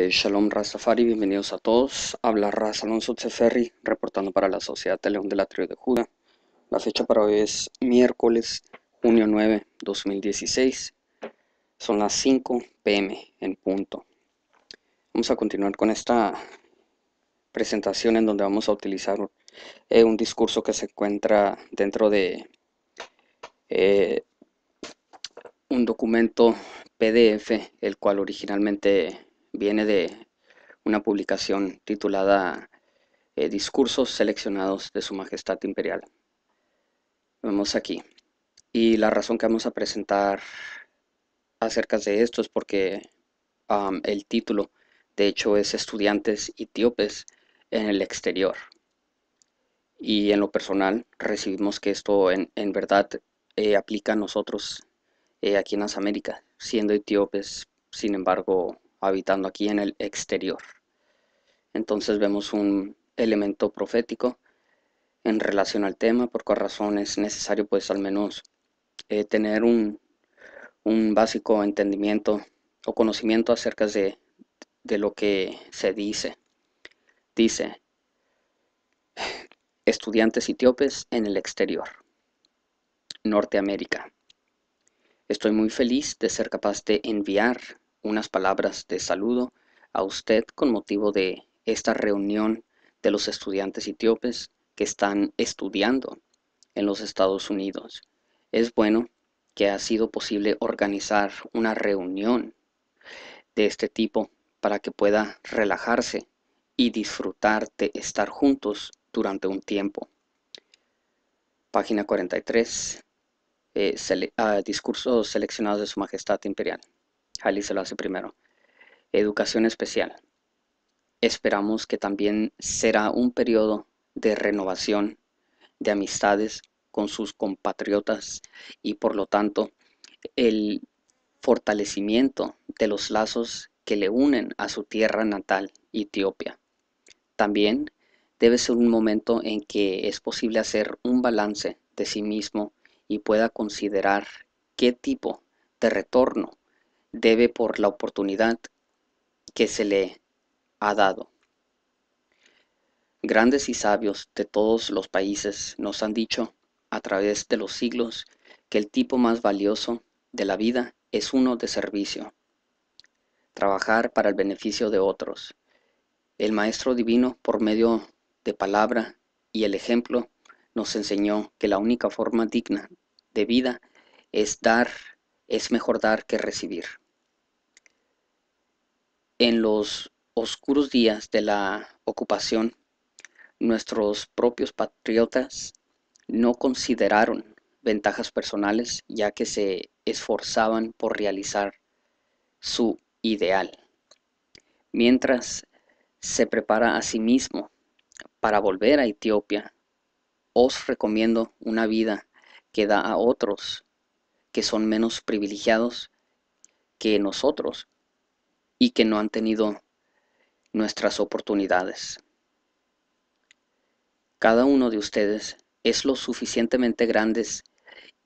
Eh, shalom Rastafari, bienvenidos a todos. Habla Raz Alonso Tseferri, reportando para la Sociedad Teleón León de la de Judá. La fecha para hoy es miércoles, junio 9, 2016. Son las 5 pm en punto. Vamos a continuar con esta presentación en donde vamos a utilizar eh, un discurso que se encuentra dentro de eh, un documento PDF, el cual originalmente viene de una publicación titulada eh, Discursos seleccionados de Su Majestad Imperial. Vemos aquí. Y la razón que vamos a presentar acerca de esto es porque um, el título, de hecho, es Estudiantes etíopes en el exterior. Y en lo personal, recibimos que esto en, en verdad eh, aplica a nosotros eh, aquí en las Américas, siendo etíopes, sin embargo, habitando aquí en el exterior. Entonces vemos un elemento profético en relación al tema, por cuál razón es necesario pues al menos eh, tener un, básico entendimiento o conocimiento acerca de, de lo que se dice. Dice, estudiantes etíopes en el exterior, Norteamérica. Estoy muy feliz de ser capaz de enviar unas palabras de saludo a usted con motivo de esta reunión de los estudiantes etíopes que están estudiando en los Estados Unidos. Es bueno que ha sido posible organizar una reunión de este tipo para que pueda relajarse y disfrutar de estar juntos durante un tiempo. Página 43. Eh, ah, seleccionado discursos seleccionados de Su Majestad Imperial. Haley se lo hace primero. Educación especial. Esperamos que también será un periodo de renovación de amistades con sus compatriotas y por lo tanto el fortalecimiento de los lazos que le unen a su tierra natal, Etiopía. También debe ser un momento en que es posible hacer un balance de sí mismo y pueda considerar qué tipo de retorno debe por la oportunidad que se le ha dado. Grandes y sabios de todos los países nos han dicho a través de los siglos que el tipo más valioso de la vida es uno de servicio, trabajar para el beneficio de otros. El Maestro Divino, por medio de palabra y el ejemplo, nos enseñó que la única forma digna de vida es dar es mejor dar que recibir. En los oscuros días de la ocupación, nuestros propios patriotas no consideraron ventajas personales ya que se esforzaban por realizar su ideal, mientras se prepara a sí mismo para volver a Etiopía, os recomiendo una vida que da a otros que son menos privilegiados que nosotros y que no han tenido nuestras oportunidades. Cada uno de ustedes es lo suficientemente grandes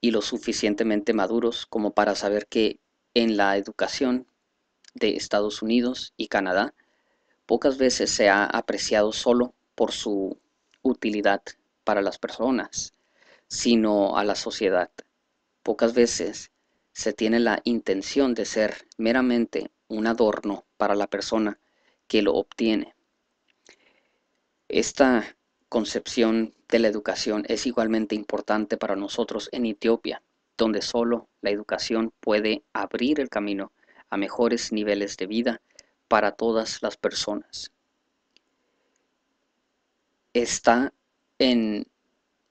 y lo suficientemente maduros como para saber que en la educación de Estados Unidos y Canadá pocas veces se ha apreciado solo por su utilidad para las personas, sino a la sociedad. Pocas veces se tiene la intención de ser meramente un adorno para la persona que lo obtiene. Esta concepción de la educación es igualmente importante para nosotros en Etiopía, donde solo la educación puede abrir el camino a mejores niveles de vida para todas las personas. Está en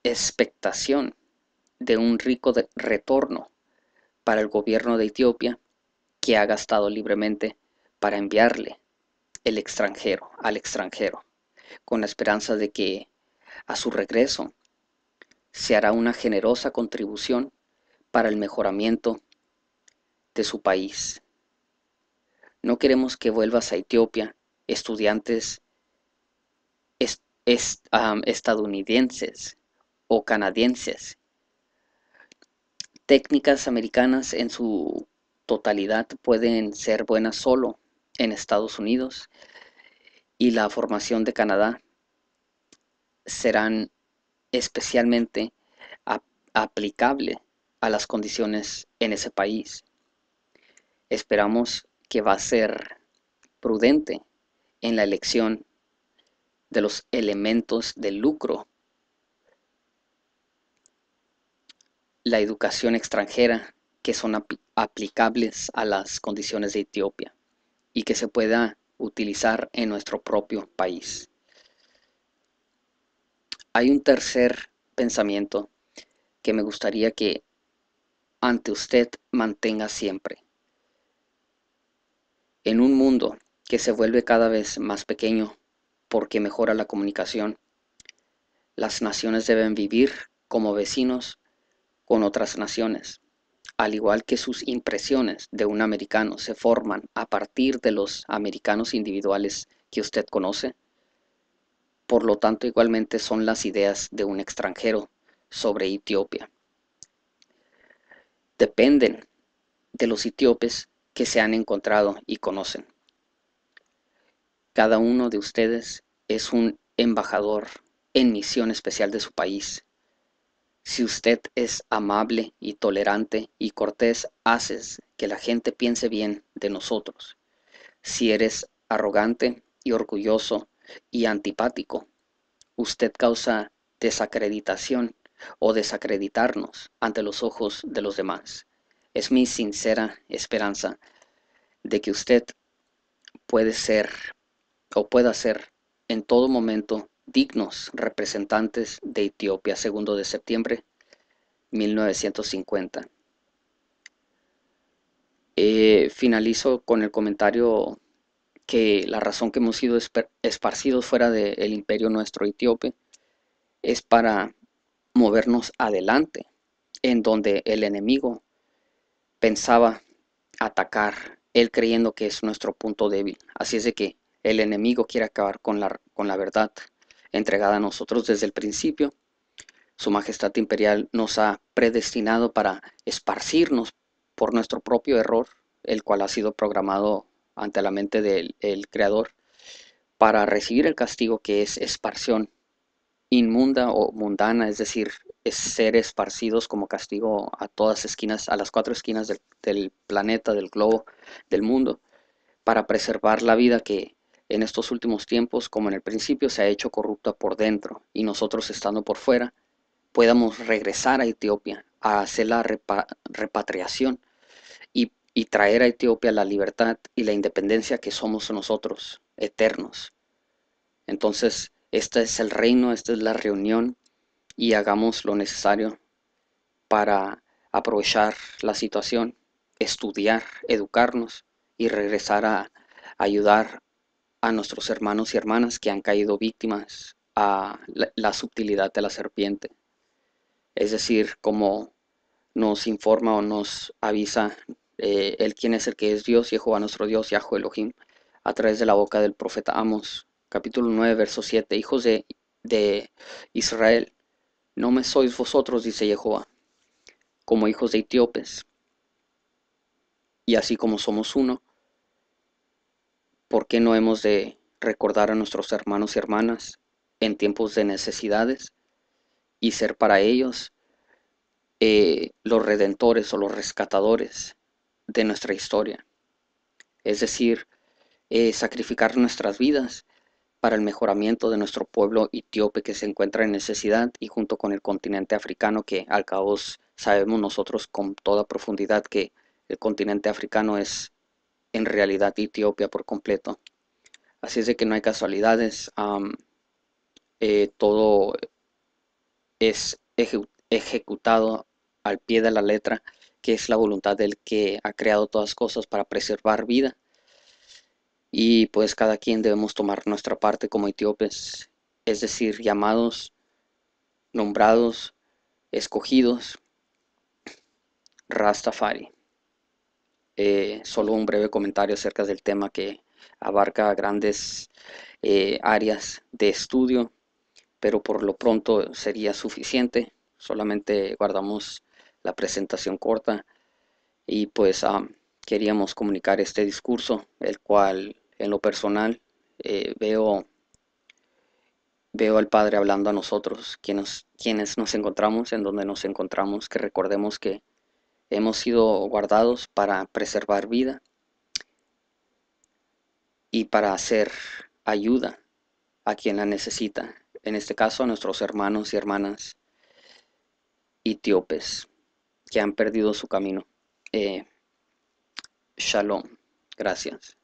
expectación de un rico retorno para el gobierno de Etiopía que ha gastado libremente para enviarle el extranjero al extranjero, con la esperanza de que a su regreso se hará una generosa contribución para el mejoramiento de su país. No queremos que vuelvas a Etiopía estudiantes estadounidenses o canadienses técnicas americanas en su totalidad pueden ser buenas solo en Estados Unidos y la formación de Canadá serán especialmente aplicable a las condiciones en ese país. Esperamos que va a ser prudente en la elección de los elementos de lucro la educación extranjera que son aplicables a las condiciones de Etiopía y que se pueda utilizar en nuestro propio país. Hay un tercer pensamiento que me gustaría que ante usted mantenga siempre. En un mundo que se vuelve cada vez más pequeño porque mejora la comunicación, las naciones deben vivir como vecinos con otras naciones, al igual que sus impresiones de un americano se forman a partir de los americanos individuales que usted conoce. Por lo tanto, igualmente son las ideas de un extranjero sobre Etiopía. Dependen de los etíopes que se han encontrado y conocen. Cada uno de ustedes es un embajador en misión especial de su país si usted es amable y tolerante y cortés, haces que la gente piense bien de nosotros. Si eres arrogante y orgulloso y antipático, usted causa desacreditación o desacreditarnos ante los ojos de los demás. Es mi sincera esperanza de que usted puede ser o pueda ser en todo momento dignos representantes de Etiopía, segundo de septiembre 1950. Eh, finalizo con el comentario que la razón que hemos sido esparcidos fuera del imperio nuestro etíope es para movernos adelante, en donde el enemigo pensaba atacar, él creyendo que es nuestro punto débil. Así es de que el enemigo quiere acabar con la, con la verdad, entregada a nosotros desde el principio. Su Majestad Imperial nos ha predestinado para esparcirnos por nuestro propio error, el cual ha sido programado ante la mente del Creador, para recibir el castigo que es esparción inmunda o mundana, es decir, ser esparcidos como castigo a todas esquinas, a las cuatro esquinas del planeta, del globo, del mundo, para preservar la vida que en estos últimos tiempos, como en el principio, se ha hecho corrupta por dentro y nosotros estando por fuera, podamos regresar a Etiopía a hacer la repatriación y, traer a Etiopía la libertad y la independencia que somos nosotros, eternos. Entonces, este es el reino, esta es la reunión y hagamos lo necesario para aprovechar la situación, estudiar, educarnos y regresar a ayudar a nuestros hermanos y hermanas que han caído víctimas a la, subtilidad de la serpiente. Es decir, como nos informa o nos avisa el eh, quien es el que es Dios, Jehová nuestro Dios, Yahweh Elohim, a través de la boca del profeta Amos, capítulo 9, verso 7, hijos de, de Israel, no me sois vosotros, dice Jehová, como hijos de etíopes, y así como somos uno, ¿Por qué no hemos de recordar a nuestros hermanos y hermanas en tiempos de necesidades y ser para ellos eh, los redentores o los rescatadores de nuestra historia? Es decir, eh, sacrificar nuestras vidas para el mejoramiento de nuestro pueblo etíope que se encuentra en necesidad y junto con el continente africano que al cabo sabemos nosotros con toda profundidad que el continente africano es en realidad Etiopía por completo. Así es de que no hay casualidades. Eh, todo es ejecutado al pie de la letra, que es la voluntad del que ha creado todas cosas para preservar vida. Y pues cada quien debemos tomar nuestra parte como etíopes, es decir, llamados, nombrados, escogidos, Rastafari. Eh, solo un breve comentario acerca del tema que abarca grandes eh, áreas de estudio, pero por lo pronto sería suficiente. Solamente guardamos la presentación corta y pues ah, queríamos comunicar este discurso, el cual en lo personal eh, veo veo al Padre hablando a nosotros, quienes, quienes nos encontramos, en donde nos encontramos, que recordemos que hemos sido guardados para preservar vida y para hacer ayuda a quien la necesita, en este caso a nuestros hermanos y hermanas etíopes que han perdido su camino. Eh, shalom. Gracias.